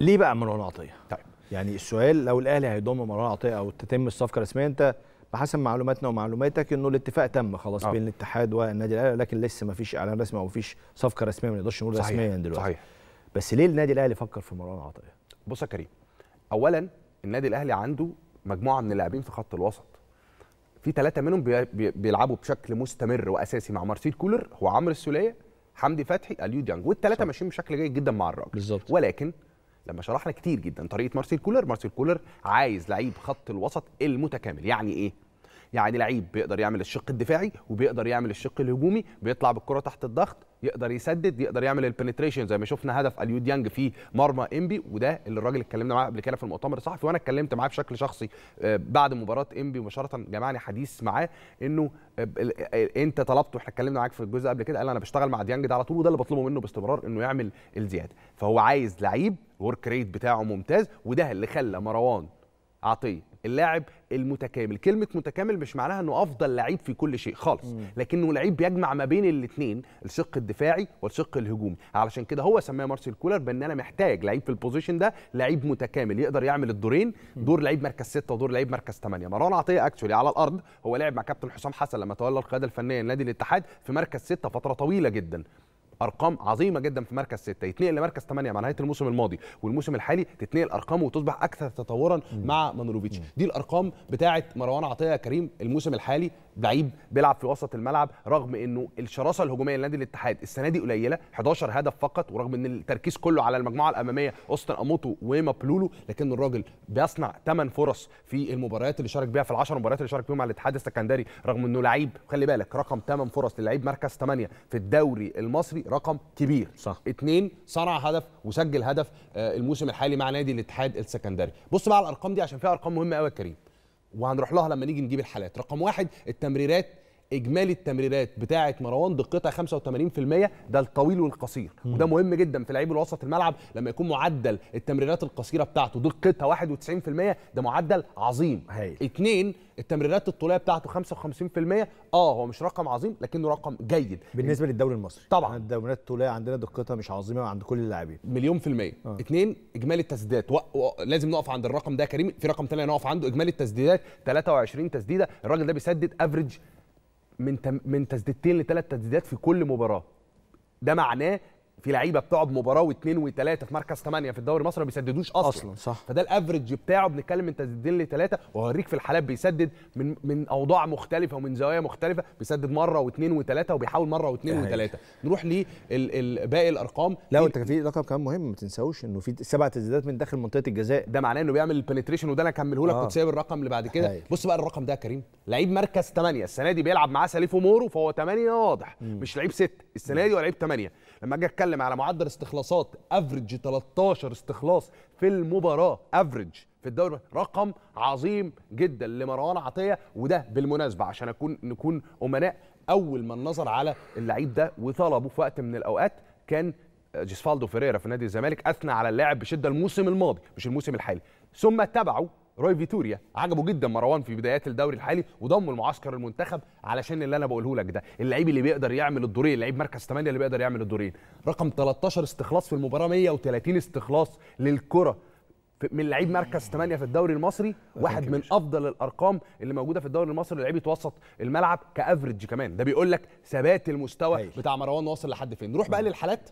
ليه بقى مروان عطيه؟ طيب يعني السؤال لو الاهلي هيضم مروان عطيه او تتم الصفقه رسميا انت بحسب معلوماتنا ومعلوماتك انه الاتفاق تم خلاص أوه. بين الاتحاد والنادي الاهلي لكن لسه ما فيش اعلان رسمي او ما فيش صفقه رسميه ما نقدرش نقول رسميا دلوقتي صحيح بس ليه النادي الاهلي فكر في مروان عطيه؟ بص يا كريم اولا النادي الاهلي عنده مجموعه من اللاعبين في خط الوسط في ثلاثه منهم بي بي بيلعبوا بشكل مستمر واساسي مع مارسيل كولر هو عمرو السوليه حمدي فتحي اليو ديانج والثلاثه ماشيين بشكل جيد جدا مع الراجل بالظبط ولكن لما شرحنا كتير جدا طريقه مارسيل كولر مارسيل كولر عايز لعيب خط الوسط المتكامل يعني ايه يعني لعيب بيقدر يعمل الشق الدفاعي وبيقدر يعمل الشق الهجومي بيطلع بالكره تحت الضغط يقدر يسدد يقدر يعمل البنتريشن زي ما شفنا هدف اليو ديانج في مرمى انبي وده اللي الراجل اتكلمنا معاه قبل كده في المؤتمر الصحفي وانا اتكلمت معاه بشكل شخصي آه، بعد مباراه انبي مباشره جمعني حديث معاه انه آه، آه، انت طلبته احنا اتكلمنا معاك في الجزء قبل كده قال انا بشتغل مع ديانج ده على طول وده اللي بطلبه منه باستمرار انه يعمل الزياده فهو عايز لعيب ورك ريت بتاعه ممتاز وده اللي خلى مروان عطيه اللاعب المتكامل كلمه متكامل مش معناها انه افضل لعيب في كل شيء خالص مم. لكنه لعيب بيجمع ما بين الاثنين الشق الدفاعي والشق الهجومي علشان كده هو سماه مارسيل كولر بان انا محتاج لعيب في البوزيشن ده لعيب متكامل يقدر يعمل الدورين دور لعيب مركز 6 ودور لعيب مركز 8 مروان عطيه اكشولي على الارض هو لعب مع كابتن حسام حسن لما تولى القياده الفنيه لنادي الاتحاد في مركز 6 فتره طويله جدا ارقام عظيمه جدا في مركز سته يتنقل لمركز ثمانيه مع نهايه الموسم الماضي والموسم الحالي تتنقل ارقامه وتصبح اكثر تطورا مع مانولوفيتش دي الارقام بتاعه مروان عطيه يا كريم الموسم الحالي لعيب بيلعب في وسط الملعب رغم انه الشراسه الهجوميه لنادي الاتحاد السنه دي قليله 11 هدف فقط ورغم ان التركيز كله على المجموعه الاماميه اوستن اموتو ومابلولو بلولو لكن الراجل بيصنع 8 فرص في المباريات اللي شارك بيها في ال10 مباريات اللي شارك بيهم مع الاتحاد السكندري رغم انه لعيب خلي بالك رقم 8 فرص للعيب مركز 8 في الدوري المصري رقم كبير صح اثنين صنع هدف وسجل هدف آه، الموسم الحالي مع نادي الاتحاد السكندري بص بقى على الارقام دي عشان فيها ارقام مهمه قوي يا كريم وهنروح لها لما نيجي نجيب الحالات رقم واحد التمريرات اجمالي التمريرات بتاعه مروان دقتها 85% ده الطويل والقصير مم. وده مهم جدا في لعيب الوسط الملعب لما يكون معدل التمريرات القصيره بتاعته دقتها 91% ده معدل عظيم هاي. اتنين التمريرات الطوليه بتاعته 55% اه هو مش رقم عظيم لكنه رقم جيد بالنسبه للدوري المصري طبعا يعني الدوريات الطوليه عندنا دقتها مش عظيمه عند كل اللاعبين مليون في الميه آه. اتنين اجمالي التسديدات و... و... لازم نقف عند الرقم ده كريم في رقم ثاني هنقف عنده اجمالي التسديدات 23 تسديده الراجل ده بيسدد افريج من من تسديدتين لثلاث تسديدات في كل مباراه ده معناه في لعيبه بتقعد مباراه واثنين وثلاثه في مركز ثمانيه في الدوري المصري ما بيسددوش اصلا اصلا صح فده الافرج بتاعه بنتكلم من تسديدين لثلاثه وهوريك في الحالات بيسدد من من اوضاع مختلفه ومن زوايا مختلفه بيسدد مره واثنين وثلاثه وبيحاول مره واثنين وثلاثه نروح لباقي الارقام لا وانت في رقم كمان مهم ما تنساوش انه في سبع تسديدات من داخل منطقه الجزاء ده معناه انه بيعمل البنتريشن وده انا هكمله لك آه. كنت سايب الرقم اللي بعد كده بص بقى الرقم ده يا كريم لعيب مركز ثمانيه السنه دي بيلعب معاه سليفو مورو فهو ثمانيه واضح مش لعيب سته السنه دي هو لعيب ثمانيه لما اجي اتكلم بنتكلم على معدل استخلاصات افريج 13 استخلاص في المباراه افريج في الدوري رقم عظيم جدا لمروان عطيه وده بالمناسبه عشان اكون نكون امناء اول من نظر على اللعيب ده وطلبه في وقت من الاوقات كان جيسفالدو فيريرا في نادي الزمالك اثنى على اللاعب بشده الموسم الماضي مش الموسم الحالي ثم تبعوا روي فيتوريا عجبه جدا مروان في بدايات الدوري الحالي وضمه لمعسكر المنتخب علشان اللي انا بقوله لك ده اللعيب اللي بيقدر يعمل الدورين لعيب مركز 8 اللي بيقدر يعمل الدورين رقم 13 استخلاص في المباراه 130 استخلاص للكره من لعيب مركز 8 في الدوري المصري واحد من افضل الارقام اللي موجوده في الدوري المصري لعيب يتوسط الملعب كافريج كمان ده بيقول لك ثبات المستوى بتاع مروان واصل لحد فين نروح بقى للحالات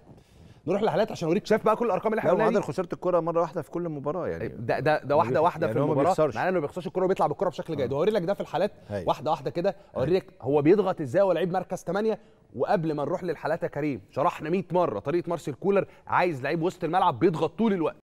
نروح لحالات عشان اوريك شايف بقى كل الارقام اللي احنا قلناها دي خساره الكره مره واحده في كل مباراه يعني ده ده, ده يعني واحده واحده يعني في المباراه معناه انه ما بيخسرش الكره وبيطلع بالكره بشكل آه. جيد هوري لك ده في الحالات هي. واحده واحده كده اوريك هو بيضغط ازاي هو لعيب مركز 8 وقبل ما نروح للحالات يا كريم شرحنا 100 مره طريقه مارسيل كولر عايز لعيب وسط الملعب بيضغط طول الوقت